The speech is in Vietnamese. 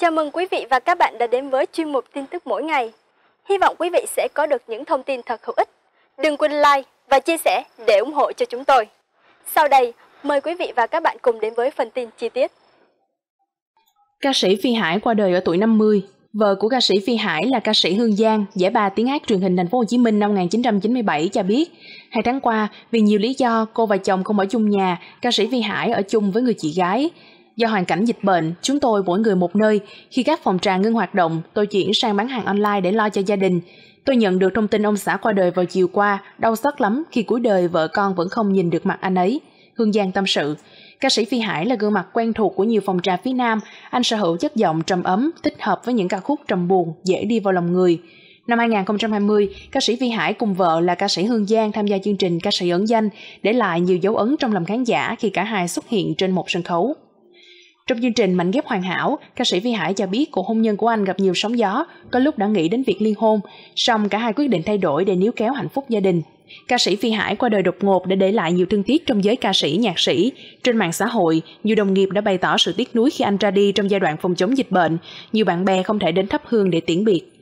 Chào mừng quý vị và các bạn đã đến với chuyên mục tin tức mỗi ngày. Hy vọng quý vị sẽ có được những thông tin thật hữu ích. Đừng quên like và chia sẻ để ủng hộ cho chúng tôi. Sau đây, mời quý vị và các bạn cùng đến với phần tin chi tiết. Ca sĩ Phi Hải qua đời ở tuổi 50. Vợ của ca sĩ Phi Hải là ca sĩ Hương Giang, giải ba tiếng hát truyền hình thành phố Hồ Chí Minh năm 1997 cho biết, hai tháng qua, vì nhiều lý do cô và chồng không ở chung nhà, ca sĩ Phi Hải ở chung với người chị gái. Do hoàn cảnh dịch bệnh, chúng tôi mỗi người một nơi. Khi các phòng trà ngưng hoạt động, tôi chuyển sang bán hàng online để lo cho gia đình. Tôi nhận được thông tin ông xã qua đời vào chiều qua, đau xót lắm khi cuối đời vợ con vẫn không nhìn được mặt anh ấy. Hương Giang tâm sự. Ca sĩ Phi Hải là gương mặt quen thuộc của nhiều phòng trà phía Nam. Anh sở hữu chất giọng trầm ấm, thích hợp với những ca khúc trầm buồn, dễ đi vào lòng người. Năm 2020, ca sĩ Vi Hải cùng vợ là ca sĩ Hương Giang tham gia chương trình ca sĩ ẩn danh, để lại nhiều dấu ấn trong lòng khán giả khi cả hai xuất hiện trên một sân khấu. Trong chương trình Mảnh ghép hoàn hảo, ca sĩ Vi Hải cho biết cuộc hôn nhân của anh gặp nhiều sóng gió, có lúc đã nghĩ đến việc liên hôn, song cả hai quyết định thay đổi để níu kéo hạnh phúc gia đình. Ca sĩ Phi Hải qua đời đột ngột đã để lại nhiều thương tiếc trong giới ca sĩ, nhạc sĩ. Trên mạng xã hội, nhiều đồng nghiệp đã bày tỏ sự tiếc nuối khi anh ra đi trong giai đoạn phòng chống dịch bệnh. Nhiều bạn bè không thể đến thắp hương để tiễn biệt.